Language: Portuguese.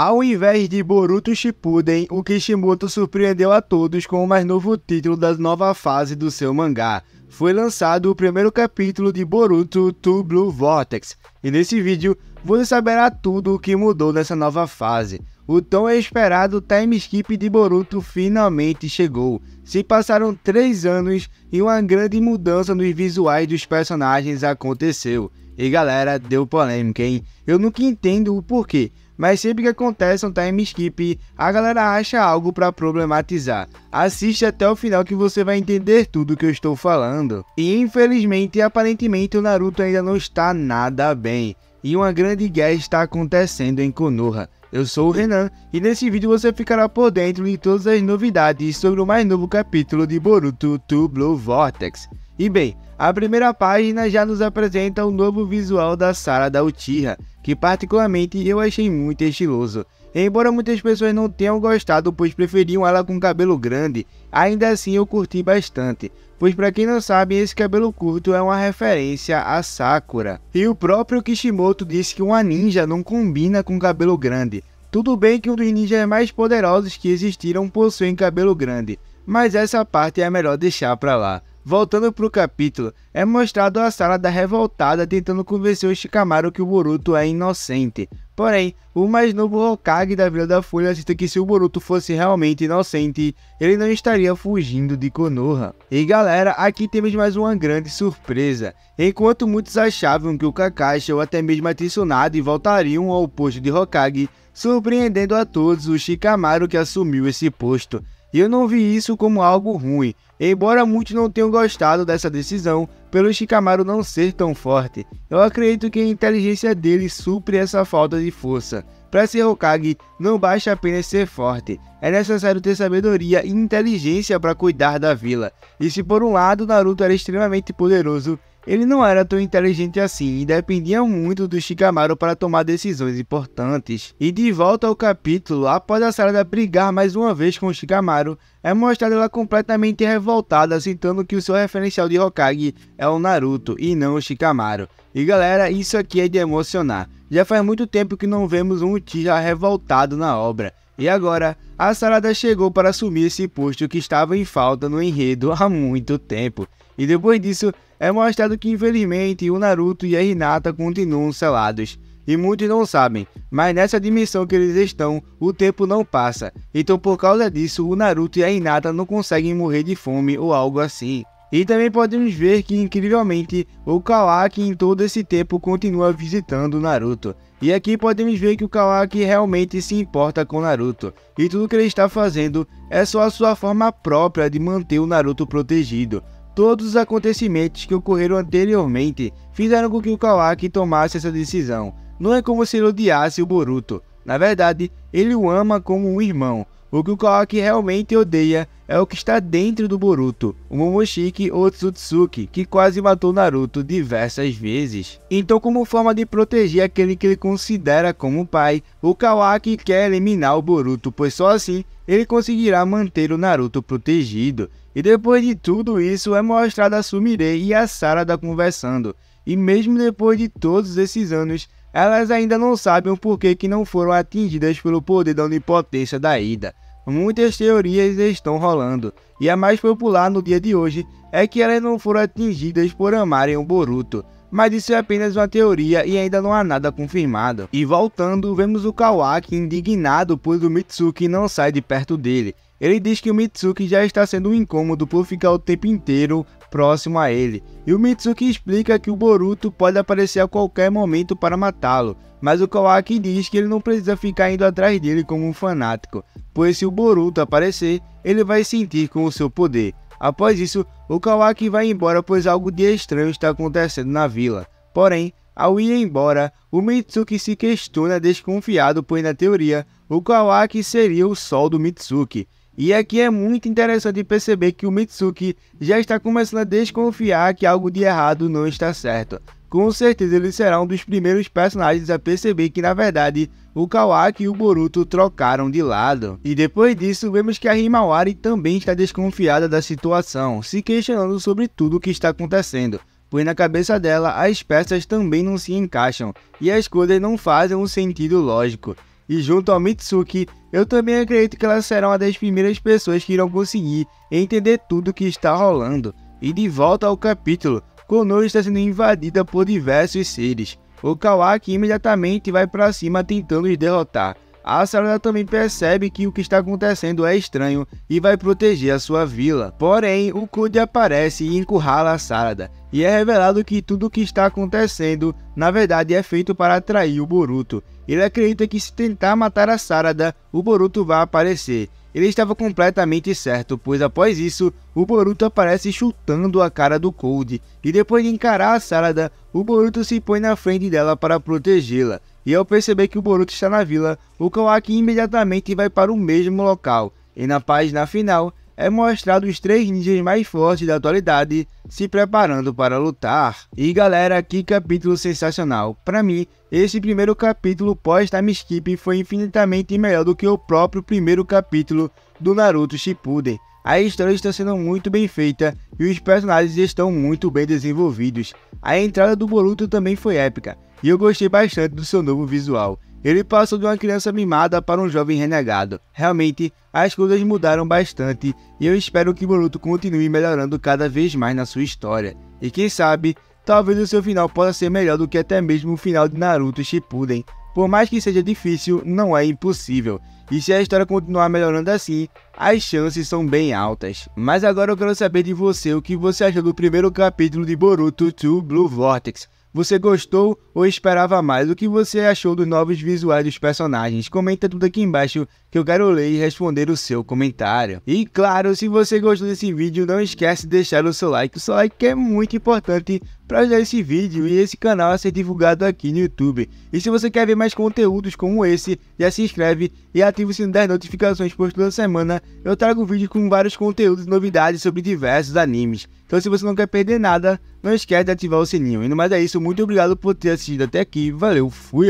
Ao invés de Boruto Shippuden, o Kishimoto surpreendeu a todos com o mais novo título da nova fase do seu mangá. Foi lançado o primeiro capítulo de Boruto to Blue Vortex, e nesse vídeo você saberá tudo o que mudou nessa nova fase. O tão esperado time skip de Boruto finalmente chegou. Se passaram 3 anos e uma grande mudança nos visuais dos personagens aconteceu. E galera, deu polêmica, hein? Eu nunca entendo o porquê, mas sempre que acontece um time skip, a galera acha algo para problematizar. Assiste até o final que você vai entender tudo que eu estou falando. E infelizmente, aparentemente o Naruto ainda não está nada bem. E uma grande guerra está acontecendo em Konoha. Eu sou o Renan e nesse vídeo você ficará por dentro de todas as novidades sobre o mais novo capítulo de Boruto to Blue Vortex. E bem, a primeira página já nos apresenta o um novo visual da Sara da Uchiha, que particularmente eu achei muito estiloso. Embora muitas pessoas não tenham gostado, pois preferiam ela com cabelo grande, ainda assim eu curti bastante, pois para quem não sabe, esse cabelo curto é uma referência a Sakura. E o próprio Kishimoto disse que uma ninja não combina com cabelo grande. Tudo bem que um dos ninjas mais poderosos que existiram possuem cabelo grande, mas essa parte é melhor deixar pra lá. Voltando pro capítulo, é mostrado a sala da revoltada tentando convencer o Shikamaru que o Boruto é inocente. Porém, o mais novo Hokage da Vila da Folha cita que se o Boruto fosse realmente inocente, ele não estaria fugindo de Konoha. E galera, aqui temos mais uma grande surpresa. Enquanto muitos achavam que o Kakashi ou até mesmo a Tsunade voltariam ao posto de Hokage, surpreendendo a todos o Shikamaru que assumiu esse posto. E eu não vi isso como algo ruim, embora muitos não tenham gostado dessa decisão pelo Shikamaru não ser tão forte. Eu acredito que a inteligência dele supre essa falta de força. Para ser Hokage, não basta apenas ser forte, é necessário ter sabedoria e inteligência para cuidar da vila. E se por um lado Naruto era extremamente poderoso, ele não era tão inteligente assim e dependia muito do Shikamaru para tomar decisões importantes. E de volta ao capítulo, após a Sarada brigar mais uma vez com o Shikamaru, é mostrada ela completamente revoltada, citando que o seu referencial de Hokage é o Naruto e não o Shikamaru. E galera, isso aqui é de emocionar. Já faz muito tempo que não vemos um Uchiha revoltado na obra. E agora, a Sarada chegou para assumir esse posto que estava em falta no enredo há muito tempo. E depois disso, é mostrado que infelizmente o Naruto e a Hinata continuam selados. E muitos não sabem, mas nessa dimensão que eles estão, o tempo não passa. Então por causa disso, o Naruto e a Hinata não conseguem morrer de fome ou algo assim. E também podemos ver que, incrivelmente, o Kawaki em todo esse tempo continua visitando Naruto. E aqui podemos ver que o Kawaki realmente se importa com Naruto. E tudo que ele está fazendo é só a sua forma própria de manter o Naruto protegido. Todos os acontecimentos que ocorreram anteriormente fizeram com que o Kawaki tomasse essa decisão. Não é como se ele odiasse o Boruto. Na verdade, ele o ama como um irmão. O que o Kawaki realmente odeia é o que está dentro do Boruto, o Momoshiki Otsutsuki, que quase matou Naruto diversas vezes. Então, como forma de proteger aquele que ele considera como pai, o Kawaki quer eliminar o Boruto, pois só assim ele conseguirá manter o Naruto protegido. E depois de tudo isso, é mostrada a Sumire e a Sarada conversando. E mesmo depois de todos esses anos, elas ainda não sabem o porquê que não foram atingidas pelo poder da onipotência da Ida. Muitas teorias estão rolando, e a mais popular no dia de hoje é que elas não foram atingidas por amarem o Boruto, mas isso é apenas uma teoria e ainda não há nada confirmado. E voltando, vemos o Kawaki indignado pois o Mitsuki não sai de perto dele, ele diz que o Mitsuki já está sendo um incômodo por ficar o tempo inteiro próximo a ele, e o Mitsuki explica que o Boruto pode aparecer a qualquer momento para matá-lo, mas o Kawaki diz que ele não precisa ficar indo atrás dele como um fanático, pois se o Boruto aparecer, ele vai sentir com o seu poder. Após isso, o Kawaki vai embora pois algo de estranho está acontecendo na vila. Porém, ao ir embora, o Mitsuki se questiona desconfiado pois na teoria, o Kawaki seria o sol do Mitsuki, e aqui é muito interessante perceber que o Mitsuki já está começando a desconfiar que algo de errado não está certo. Com certeza ele será um dos primeiros personagens a perceber que na verdade o Kawaki e o Boruto trocaram de lado. E depois disso vemos que a Himawari também está desconfiada da situação, se questionando sobre tudo o que está acontecendo pois na cabeça dela as peças também não se encaixam e as coisas não fazem um sentido lógico e junto ao Mitsuki, eu também acredito que elas serão uma das primeiras pessoas que irão conseguir entender tudo o que está rolando. E de volta ao capítulo, Konoha está sendo invadida por diversos seres. O Kawaki imediatamente vai para cima tentando os derrotar, a Sarah também percebe que o que está acontecendo é estranho e vai proteger a sua vila. Porém, o Cody aparece e encurrala a Sarada, e é revelado que tudo o que está acontecendo, na verdade, é feito para atrair o Boruto. Ele acredita que se tentar matar a Sarada, o Boruto vai aparecer. Ele estava completamente certo, pois após isso, o Boruto aparece chutando a cara do Cold, e depois de encarar a Sarada, o Boruto se põe na frente dela para protegê-la. E ao perceber que o Boruto está na vila, o Kawaki imediatamente vai para o mesmo local. E na página final, é mostrado os três ninjas mais fortes da atualidade se preparando para lutar. E galera, que capítulo sensacional! Para mim, esse primeiro capítulo pós-time skip foi infinitamente melhor do que o próprio primeiro capítulo do Naruto Shippuden. A história está sendo muito bem feita e os personagens estão muito bem desenvolvidos. A entrada do Boruto também foi épica e eu gostei bastante do seu novo visual. Ele passou de uma criança mimada para um jovem renegado. Realmente, as coisas mudaram bastante e eu espero que Boruto continue melhorando cada vez mais na sua história. E quem sabe, talvez o seu final possa ser melhor do que até mesmo o final de Naruto Shippuden. Por mais que seja difícil, não é impossível. E se a história continuar melhorando assim, as chances são bem altas. Mas agora eu quero saber de você o que você achou do primeiro capítulo de Boruto 2 Blue Vortex. Você gostou ou esperava mais? O que você achou dos novos visuais dos personagens? Comenta tudo aqui embaixo que eu quero ler e responder o seu comentário. E claro, se você gostou desse vídeo, não esquece de deixar o seu like. O seu like é muito importante para ajudar esse vídeo e esse canal a ser divulgado aqui no YouTube. E se você quer ver mais conteúdos como esse, já se inscreve e ativa o sino das notificações, pois toda semana eu trago vídeos com vários conteúdos e novidades sobre diversos animes. Então se você não quer perder nada, não esquece de ativar o sininho. E no mais é isso, muito obrigado por ter assistido até aqui, valeu, fui!